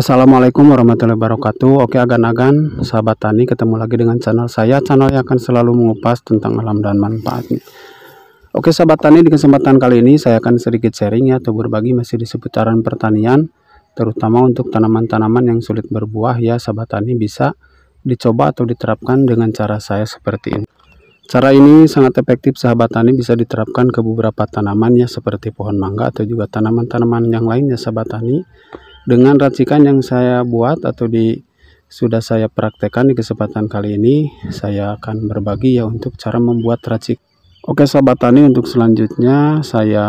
Assalamualaikum warahmatullahi wabarakatuh Oke agan-agan sahabat tani ketemu lagi dengan channel saya Channel yang akan selalu mengupas tentang alam dan manfaatnya Oke sahabat tani di kesempatan kali ini saya akan sedikit sharing ya Atau berbagi masih di seputaran pertanian Terutama untuk tanaman-tanaman yang sulit berbuah ya sahabat tani bisa dicoba atau diterapkan dengan cara saya seperti ini Cara ini sangat efektif sahabat tani bisa diterapkan ke beberapa tanamannya seperti pohon mangga atau juga tanaman-tanaman yang lainnya sahabat tani dengan racikan yang saya buat atau di sudah saya praktekkan di kesempatan kali ini, saya akan berbagi ya untuk cara membuat racik. Oke sahabat tani untuk selanjutnya saya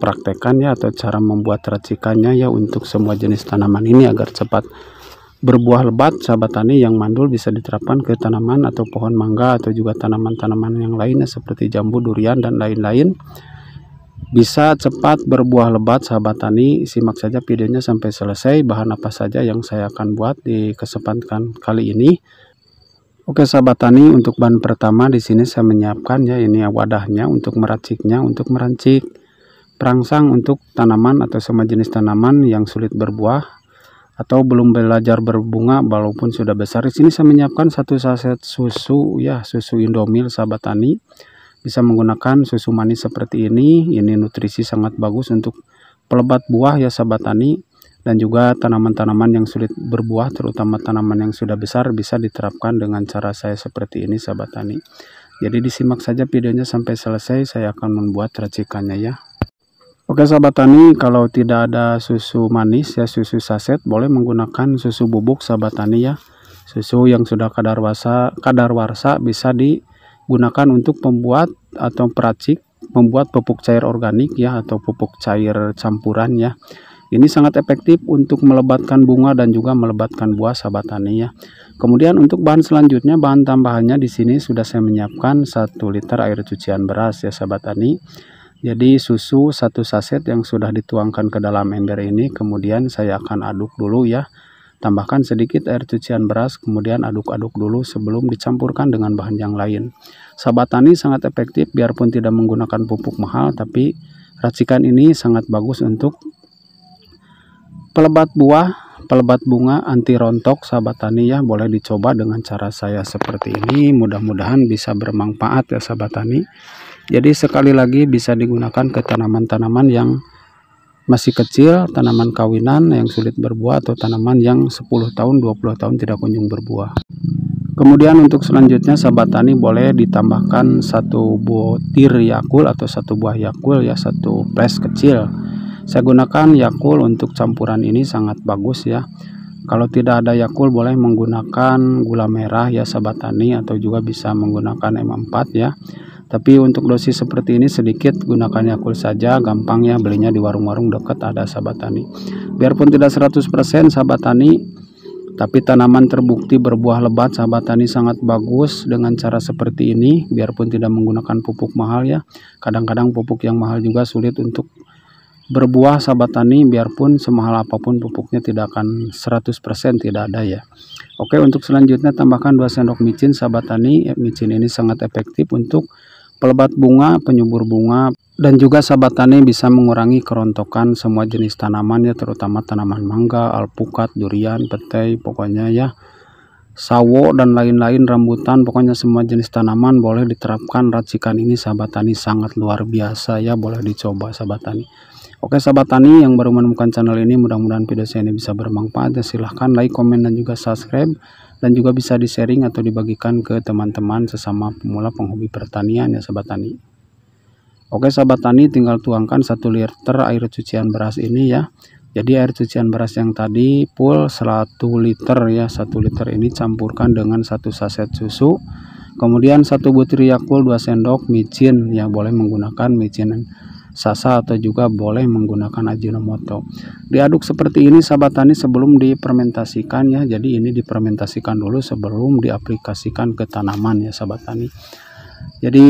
praktekkan ya atau cara membuat racikannya ya untuk semua jenis tanaman ini agar cepat berbuah lebat sahabat tani yang mandul bisa diterapkan ke tanaman atau pohon mangga atau juga tanaman-tanaman yang lainnya seperti jambu, durian dan lain-lain bisa cepat berbuah lebat sahabat tani simak saja videonya sampai selesai bahan apa saja yang saya akan buat di kesempatan kali ini Oke sahabat tani untuk bahan pertama di sini saya menyiapkan ya ini wadahnya untuk meraciknya untuk merancik perangsang untuk tanaman atau sama jenis tanaman yang sulit berbuah atau belum belajar berbunga walaupun sudah besar di sini saya menyiapkan satu saset susu ya susu indomil sahabat tani bisa menggunakan susu manis seperti ini ini nutrisi sangat bagus untuk pelebat buah ya sahabat tani dan juga tanaman-tanaman yang sulit berbuah terutama tanaman yang sudah besar bisa diterapkan dengan cara saya seperti ini sahabat tani jadi disimak saja videonya sampai selesai saya akan membuat racikannya ya Oke sahabat tani, kalau tidak ada susu manis ya susu saset boleh menggunakan susu bubuk sahabat tani ya. Susu yang sudah kadar warsa, kadar warsa bisa di gunakan untuk pembuat atau peracik membuat pupuk cair organik ya atau pupuk cair campuran ya. Ini sangat efektif untuk melebatkan bunga dan juga melebatkan buah sahabat tani ya. Kemudian untuk bahan selanjutnya bahan tambahannya di sini sudah saya menyiapkan 1 liter air cucian beras ya sahabat tani. Jadi susu satu saset yang sudah dituangkan ke dalam ember ini kemudian saya akan aduk dulu ya Tambahkan sedikit air cucian beras, kemudian aduk-aduk dulu sebelum dicampurkan dengan bahan yang lain. Sahabat tani sangat efektif biarpun tidak menggunakan pupuk mahal, tapi racikan ini sangat bagus untuk pelebat buah, pelebat bunga, anti rontok, sahabat tani ya, boleh dicoba dengan cara saya seperti ini. Mudah-mudahan bisa bermanfaat ya sahabat tani. Jadi sekali lagi bisa digunakan ke tanaman-tanaman yang masih kecil, tanaman kawinan yang sulit berbuah atau tanaman yang 10 tahun, 20 tahun tidak kunjung berbuah. Kemudian untuk selanjutnya sahabat tani boleh ditambahkan satu butir yakul atau satu buah yakul ya satu ples kecil. Saya gunakan yakul untuk campuran ini sangat bagus ya. Kalau tidak ada yakul boleh menggunakan gula merah ya sahabat tani atau juga bisa menggunakan M4 ya tapi untuk dosis seperti ini sedikit gunakan Yakult saja gampang ya belinya di warung-warung dekat ada sahabat tani biarpun tidak 100% sahabat tani tapi tanaman terbukti berbuah lebat sahabat tani sangat bagus dengan cara seperti ini biarpun tidak menggunakan pupuk mahal ya kadang-kadang pupuk yang mahal juga sulit untuk berbuah sahabat tani biarpun semahal apapun pupuknya tidak akan 100% tidak ada ya Oke untuk selanjutnya tambahkan 2 sendok micin sahabat tani micin ini sangat efektif untuk pelebat bunga, penyubur bunga, dan juga sahabat tani bisa mengurangi kerontokan semua jenis tanaman ya terutama tanaman mangga, alpukat, durian, petai pokoknya ya sawo dan lain-lain rambutan pokoknya semua jenis tanaman boleh diterapkan racikan ini sahabat tani sangat luar biasa ya boleh dicoba sahabat tani oke sahabat tani yang baru menemukan channel ini mudah-mudahan video saya ini bisa bermanfaat ya silahkan like, komen dan juga subscribe dan juga bisa di-sharing atau dibagikan ke teman-teman sesama pemula penghobi pertanian ya sahabat tani. Oke sahabat tani tinggal tuangkan 1 liter air cucian beras ini ya. Jadi air cucian beras yang tadi full 1 liter ya. 1 liter ini campurkan dengan 1 saset susu. Kemudian 1 butir Yakult 2 sendok micin ya boleh menggunakan micin sasa atau juga boleh menggunakan Ajinomoto. Diaduk seperti ini sahabat tani sebelum dipermentasikan ya. Jadi ini dipermentasikan dulu sebelum diaplikasikan ke tanaman ya sahabat tani. Jadi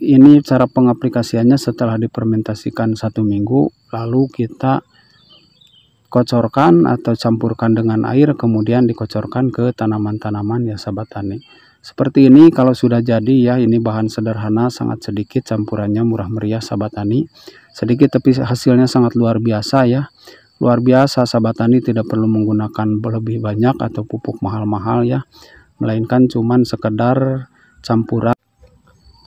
ini cara pengaplikasiannya setelah dipermentasikan satu minggu lalu kita kocorkan atau campurkan dengan air kemudian dikocorkan ke tanaman-tanaman ya sahabat tani. Seperti ini kalau sudah jadi ya, ini bahan sederhana sangat sedikit campurannya murah meriah sahabat tani. Sedikit tapi hasilnya sangat luar biasa ya. Luar biasa sahabat tani tidak perlu menggunakan lebih banyak atau pupuk mahal-mahal ya. Melainkan cuman sekedar campuran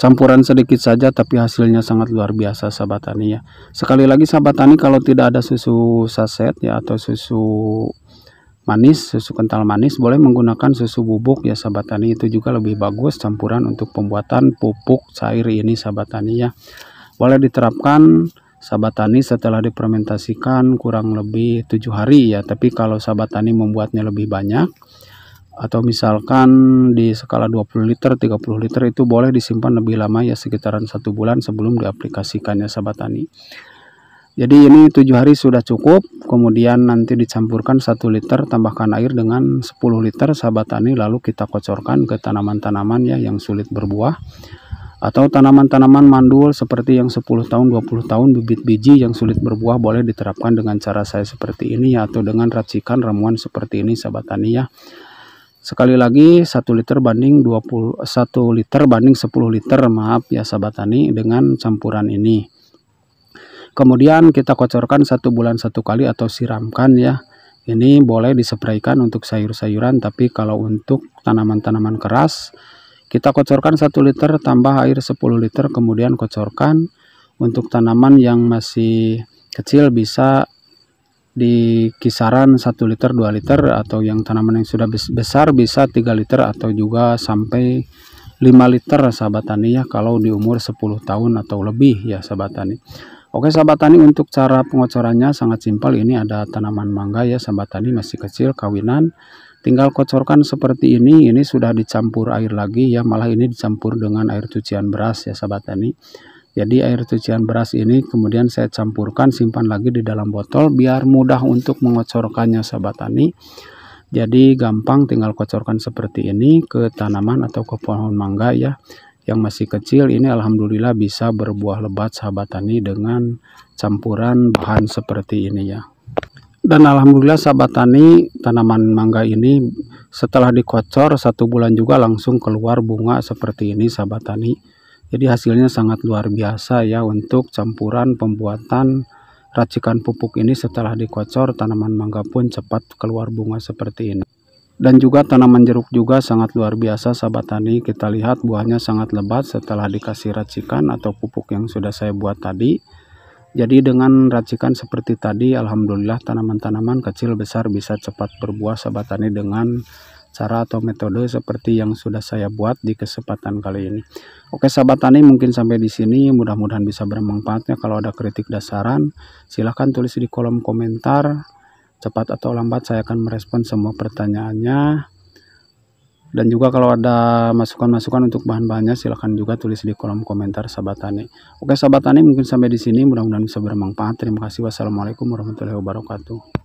campuran sedikit saja tapi hasilnya sangat luar biasa sahabat tani ya. Sekali lagi sahabat tani kalau tidak ada susu saset ya atau susu manis, susu kental manis, boleh menggunakan susu bubuk ya sahabat tani itu juga lebih bagus campuran untuk pembuatan pupuk cair ini sahabat tani ya. Boleh diterapkan sahabat tani setelah dipermentasikan kurang lebih tujuh hari ya, tapi kalau sahabat tani membuatnya lebih banyak atau misalkan di skala 20 liter 30 liter itu boleh disimpan lebih lama ya sekitaran satu bulan sebelum diaplikasikannya sahabat tani jadi ini tujuh hari sudah cukup kemudian nanti dicampurkan satu liter tambahkan air dengan 10 liter sahabat tani lalu kita kocorkan ke tanaman-tanaman ya yang sulit berbuah atau tanaman-tanaman mandul seperti yang 10 tahun 20 tahun bibit biji yang sulit berbuah boleh diterapkan dengan cara saya seperti ini ya atau dengan racikan ramuan seperti ini sahabat tani ya sekali lagi 1 liter banding 20 1 liter banding 10 liter maaf ya sahabat tani dengan campuran ini kemudian kita kocorkan satu bulan satu kali atau siramkan ya ini boleh disepraikan untuk sayur-sayuran tapi kalau untuk tanaman-tanaman keras kita kocorkan satu liter tambah air 10 liter kemudian kocorkan untuk tanaman yang masih kecil bisa di kisaran 1 liter 2 liter atau yang tanaman yang sudah besar bisa 3 liter atau juga sampai 5 liter sahabat tani ya kalau di umur 10 tahun atau lebih ya sahabat tani Oke sahabat tani untuk cara pengocorannya sangat simpel ini ada tanaman mangga ya sahabat tani masih kecil kawinan tinggal kocorkan seperti ini ini sudah dicampur air lagi ya malah ini dicampur dengan air cucian beras ya sahabat tani jadi air cucian beras ini kemudian saya campurkan simpan lagi di dalam botol biar mudah untuk mengocorkannya sahabat tani jadi gampang tinggal kocorkan seperti ini ke tanaman atau ke pohon mangga ya yang masih kecil ini alhamdulillah bisa berbuah lebat sahabat tani dengan campuran bahan seperti ini ya dan alhamdulillah sahabat tani tanaman mangga ini setelah dikocor satu bulan juga langsung keluar bunga seperti ini sahabat tani jadi hasilnya sangat luar biasa ya untuk campuran pembuatan racikan pupuk ini setelah dikocor tanaman mangga pun cepat keluar bunga seperti ini dan juga tanaman jeruk juga sangat luar biasa sahabat tani kita lihat buahnya sangat lebat setelah dikasih racikan atau pupuk yang sudah saya buat tadi jadi dengan racikan seperti tadi Alhamdulillah tanaman-tanaman kecil besar bisa cepat berbuah sahabat tani dengan cara atau metode seperti yang sudah saya buat di kesempatan kali ini Oke sahabat tani mungkin sampai di sini mudah-mudahan bisa bermanfaatnya kalau ada kritik dasaran, silahkan tulis di kolom komentar cepat atau lambat saya akan merespon semua pertanyaannya dan juga kalau ada masukan-masukan untuk bahan-bahannya silahkan juga tulis di kolom komentar sahabat tani oke sahabat tani mungkin sampai di sini mudah-mudahan bisa bermanfaat terima kasih wassalamualaikum warahmatullahi wabarakatuh